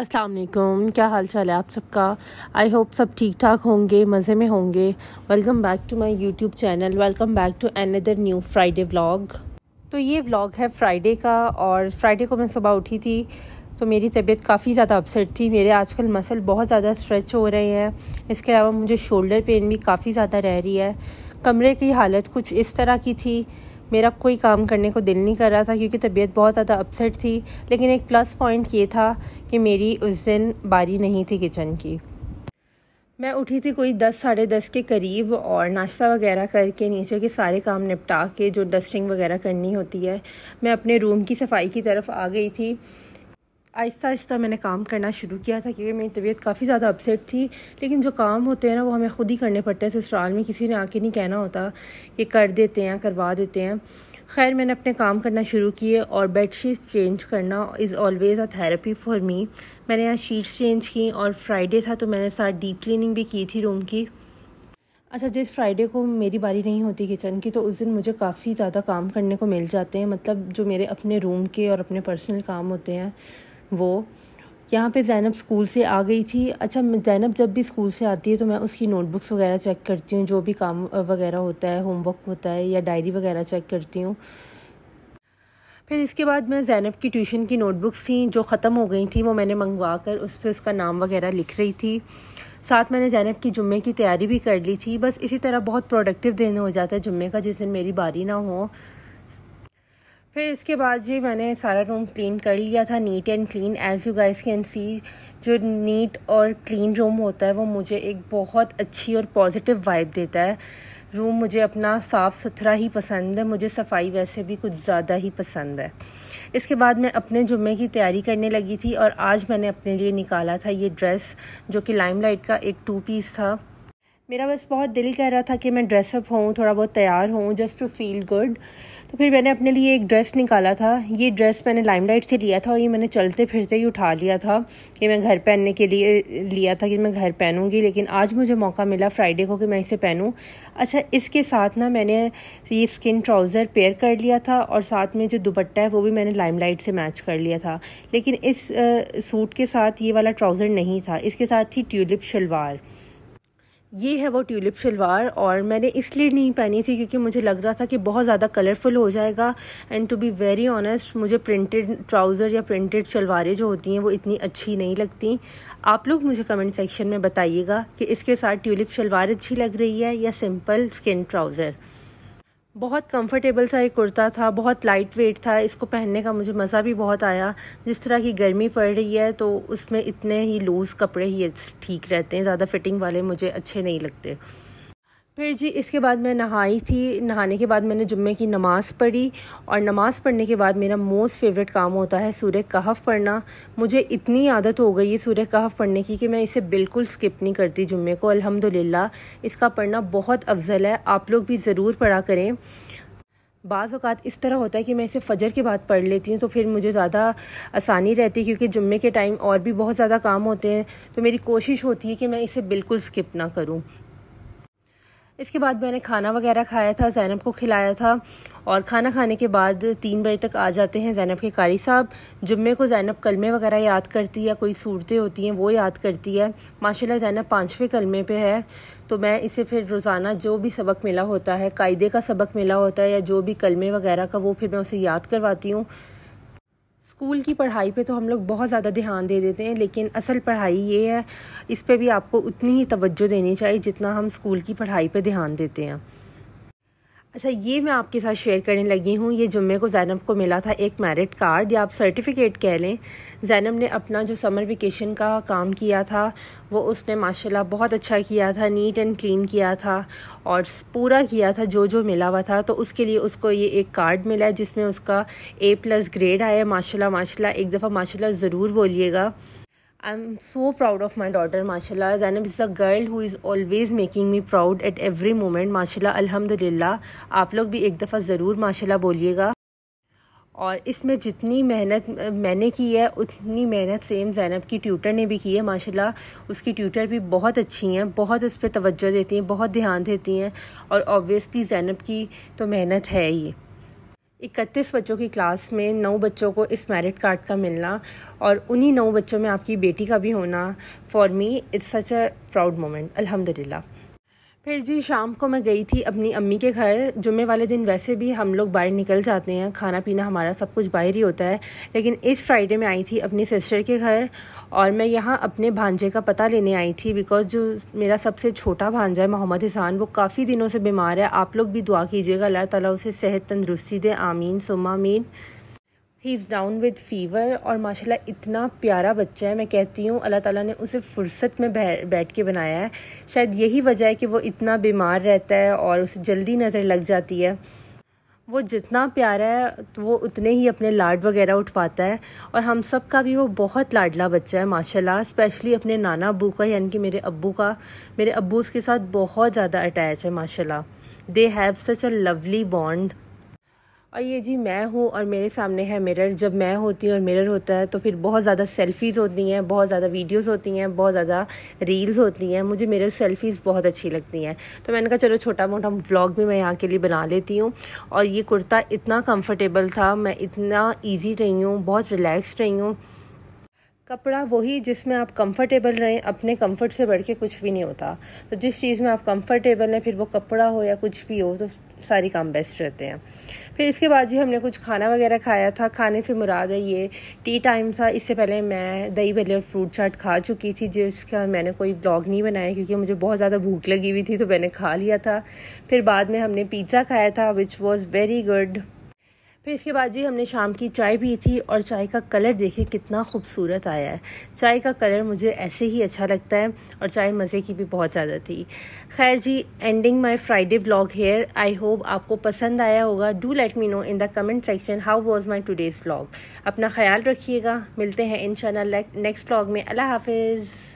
अस्सलाम वालेकुम क्या हाल चाल है आप सबका आई होप सब ठीक ठाक होंगे मज़े में होंगे welcome back to my YouTube channel welcome back to another new Friday vlog तो ये व्लॉग है फ्राइडे का और फ्राइडे को मैं सुबह उठी थी तो मेरी तबीयत काफ़ी ज़्यादा अपसेट थी मेरे आजकल मसल बहुत ज़्यादा स्ट्रेच हो रहे हैं इसके अलावा मुझे शोल्डर पेन भी काफ़ी ज़्यादा रह रही है कमरे की हालत कुछ इस तरह की थी मेरा कोई काम करने को दिल नहीं कर रहा था क्योंकि तबीयत बहुत ज़्यादा अपसेट थी लेकिन एक प्लस पॉइंट ये था कि मेरी उस दिन बारी नहीं थी किचन की मैं उठी थी कोई दस साढ़े दस के करीब और नाश्ता वगैरह करके नीचे के सारे काम निपटा के जो डस्टिंग वगैरह करनी होती है मैं अपने रूम की सफाई की तरफ आ गई थी आहिस्ता आहिस्ता मैंने काम करना शुरू किया था क्योंकि मेरी तबीयत काफ़ी ज़्यादा अपसेट थी लेकिन जो काम होते हैं ना वो हमें ख़ुद ही करने पड़ते हैं ससुराल में किसी ने आके नहीं कहना होता कि कर देते हैं करवा देते हैं खैर मैंने अपने काम करना शुरू किए और बेड शीट्स चेंज करना is always a therapy for me मैंने यहाँ शीट्स चेंज की और फ्राइडे था तो मैंने साथ डीप क्लिनिंग भी की थी रूम की अच्छा जिस फ्राइडे को मेरी बारी नहीं होती किचन की तो उस दिन मुझे काफ़ी ज़्यादा काम करने को मिल जाते हैं मतलब जो मेरे अपने रूम के और अपने पर्सनल काम होते हैं वो यहाँ पे ज़ैनब स्कूल से आ गई थी अच्छा ज़ैनब जब भी स्कूल से आती है तो मैं उसकी नोटबुक्स वगैरह चेक करती हूँ जो भी काम वगैरह होता है होमवर्क होता है या डायरी वगैरह चेक करती हूँ फिर इसके बाद मैं ज़ैनब की ट्यूशन की नोटबुक्स थी जो ख़त्म हो गई थी वो मैंने मंगवा कर उस पर उसका नाम वगैरह लिख रही थी साथ मैंने जैनब की जुम्मे की तैयारी भी कर ली थी बस इसी तरह बहुत प्रोडक्टिव दिन हो जाता है जुम्मे का जिस दिन मेरी बारी ना हो फिर इसके बाद जी मैंने सारा रूम क्लीन कर लिया था neat and clean as you guys can see जो नीट और क्लीन रूम होता है वो मुझे एक बहुत अच्छी और पॉजिटिव वाइब देता है रूम मुझे अपना साफ़ सुथरा ही पसंद है मुझे सफाई वैसे भी कुछ ज़्यादा ही पसंद है इसके बाद मैं अपने जुम्मे की तैयारी करने लगी थी और आज मैंने अपने लिए निकाला था ये ड्रेस जो कि लाइमलाइट का एक टू पीस था मेरा बस बहुत दिल कह रहा था कि मैं ड्रेसअप हूँ थोड़ा बहुत तैयार हूँ जस्ट टू फील गुड तो फिर मैंने अपने लिए एक ड्रेस निकाला था ये ड्रेस मैंने लाइमलाइट से लिया था और ये मैंने चलते फिरते ही उठा लिया था कि मैं घर पहनने के लिए लिया था कि मैं घर पहनूँगी लेकिन आज मुझे मौका मिला फ्राइडे को कि मैं इसे पहनूँ अच्छा इसके साथ ना मैंने ये स्किन ट्राउज़र पेयर कर लिया था और साथ में जो दुपट्टा है वो भी मैंने लाइम से मैच कर लिया था लेकिन इस सूट के साथ ये वाला ट्राउज़र नहीं था इसके साथ थी ट्यूलिप शलवार ये है वो ट्यूलिप शलवार और मैंने इसलिए नहीं पहनी थी क्योंकि मुझे लग रहा था कि बहुत ज़्यादा कलरफुल हो जाएगा and to be very honest मुझे प्रिंटेड ट्राउज़र या प्रिंटेड शलवारें जो होती हैं वो इतनी अच्छी नहीं लगती आप लोग मुझे कमेंट सेक्शन में बताइएगा कि इसके साथ ट्यूलिप शलवार अच्छी लग रही है या सिंपल स्किन ट्राउज़र बहुत कंफर्टेबल सा एक कुर्ता था बहुत लाइट वेट था इसको पहनने का मुझे मज़ा भी बहुत आया जिस तरह की गर्मी पड़ रही है तो उसमें इतने ही लूज़ कपड़े ही ठीक रहते हैं ज़्यादा फिटिंग वाले मुझे अच्छे नहीं लगते फिर जी इसके बाद मैं नहाई थी नहाने के बाद मैंने जुम्मे की नमाज़ पढ़ी और नमाज़ पढ़ने के बाद मेरा मोस्ट फेवरेट काम होता है सूर्य कहफ़ पढ़ना मुझे इतनी आदत हो गई है सूर्य कहफ़ पढ़ने की कि मैं इसे बिल्कुल स्किप नहीं करती जुम्मे को अल्हम्दुलिल्लाह इसका पढ़ना बहुत अफजल है आप लोग भी ज़रूर पढ़ा करें बाज़ अवत इस तरह होता है कि मैं इसे फ़जर के बाद पढ़ लेती हूँ तो फिर मुझे ज़्यादा आसानी रहती है क्योंकि जुम्मे के टाइम और भी बहुत ज़्यादा काम होते हैं तो मेरी कोशिश होती है कि मैं इसे बिल्कुल स्किप ना करूँ इसके बाद मैंने खाना वगैरह खाया था जैनब को खिलाया था और खाना खाने के बाद तीन बजे तक आ जाते हैं जैनब के कारी साहब जुम्मे को जैनब कलमे वगैरह याद करती है कोई सूरतें होती हैं वो याद करती है माशाल्लाह जैनब पाँचवें कलमे पे है तो मैं इसे फिर रोज़ाना जो भी सबक मिला होता है कायदे का सबक मिला होता है या जो भी कलमे वगैरह का वो फिर मैं उसे याद करवाती हूँ स्कूल की पढ़ाई पे तो हम लोग बहुत ज़्यादा ध्यान दे देते हैं लेकिन असल पढ़ाई ये है इस पर भी आपको उतनी ही तवज्जो देनी चाहिए जितना हम स्कूल की पढ़ाई पे ध्यान देते हैं अच्छा ये मैं आपके साथ शेयर करने लगी हूँ ये जुम्मे को जैनब को मिला था एक मेरिट कार्ड या आप सर्टिफिकेट कह लें जैनब ने अपना जो समर वेकेशन का काम किया था वो उसने माशाल्लाह बहुत अच्छा किया था नीट एंड क्लीन किया था और पूरा किया था जो जो मिला हुआ था तो उसके लिए उसको ये एक कार्ड मिला है जिसमें उसका ए प्लस ग्रेड आया माशाल्लाह माशाल्लाह एक दफ़ा माशाल्लाह ज़रूर बोलिएगा I am so proud of my daughter माशा Zainab is a girl who is always making me proud at every moment माशा अलहमदिल्ला आप लोग भी एक दफ़ा ज़रूर माशा बोलिएगा और इसमें जितनी मेहनत मैंने की है उतनी मेहनत सेम जैनब की ट्यूटर ने भी की है माशाल्लाह उसकी ट्यूटर भी बहुत अच्छी हैं बहुत उस पर तोज्जो देती हैं बहुत ध्यान देती हैं और ऑब्वियसली जैनब की तो मेहनत है ही इकतीस बच्चों की क्लास में नौ बच्चों को इस मेरिट कार्ड का मिलना और उन्हीं नौ बच्चों में आपकी बेटी का भी होना for me it's such a proud moment अलहमदिल्ला फिर जी शाम को मैं गई थी अपनी अम्मी के घर जुमे वाले दिन वैसे भी हम लोग बाहर निकल जाते हैं खाना पीना हमारा सब कुछ बाहर ही होता है लेकिन इस फ्राइडे में आई थी अपनी सिस्टर के घर और मैं यहाँ अपने भांजे का पता लेने आई थी बिकॉज जो मेरा सबसे छोटा भांजा है मोहम्मद हिसान वो काफ़ी दिनों से बीमार है आप लोग भी दुआ कीजिएगा अल्लाह तला उसे सेहत तंदरुस्ती दे आमीन सुमामीन he is down with fever और माशाल्लाह इतना प्यारा बच्चा है मैं कहती हूँ अल्लाह ताला ने उसे फुर्सत में बैठ के बनाया है शायद यही वजह है कि वो इतना बीमार रहता है और उसे जल्दी नज़र लग जाती है वो जितना प्यारा है तो वो उतने ही अपने लाड वगैरह उठवाता है और हम सब का भी वो बहुत लाडला बच्चा है माशाल्लाह स्पेशली अपने नाना अबू का यानी कि मेरे अबू का मेरे अबू उसके साथ बहुत ज़्यादा अटैच है माशाल्लाह they have such a lovely bond और ये जी मैं हूँ और मेरे सामने है मिरर जब मैं होती हूँ और मिरर होता है तो फिर बहुत ज़्यादा सेल्फ़ीज़ होती हैं बहुत ज़्यादा वीडियोस होती हैं बहुत ज़्यादा रील्स होती हैं मुझे मिरर सेल्फ़ीज़ बहुत अच्छी लगती हैं तो मैंने कहा चलो छोटा मोटा व्लॉग भी मैं यहाँ के लिए बना लेती हूँ और ये कुर्ता इतना कम्फर्टेबल था मैं इतना ईजी रही हूँ बहुत रिलैक्स रही हूँ कपड़ा वही जिसमें आप कंफर्टेबल रहें अपने कंफर्ट से बढ़ के कुछ भी नहीं होता तो जिस चीज़ में आप कंफर्टेबल हैं फिर वो कपड़ा हो या कुछ भी हो तो सारी काम बेस्ट रहते हैं फिर इसके बाद जी हमने कुछ खाना वगैरह खाया था खाने से मुराद है ये टी टाइम था इससे पहले मैं दही भले और फ्रूट चाट खा चुकी थी जिसका मैंने कोई ब्लॉग नहीं बनाया क्योंकि मुझे बहुत ज़्यादा भूख लगी हुई थी तो मैंने खा लिया था फिर बाद में हमने पिज़्ज़ा खाया था विच वॉज़ वेरी गुड फिर इसके बाद जी हमने शाम की चाय पी थी और चाय का कलर देखे कितना खूबसूरत आया है चाय का कलर मुझे ऐसे ही अच्छा लगता है और चाय मज़े की भी बहुत ज़्यादा थी खैर जी ending my Friday blog here I hope आपको पसंद आया होगा do let me know in the comment section how was my today's blog अपना ख्याल रखिएगा मिलते हैं इन नेक्स्ट ब्लॉग में अल्लाह हाफिज़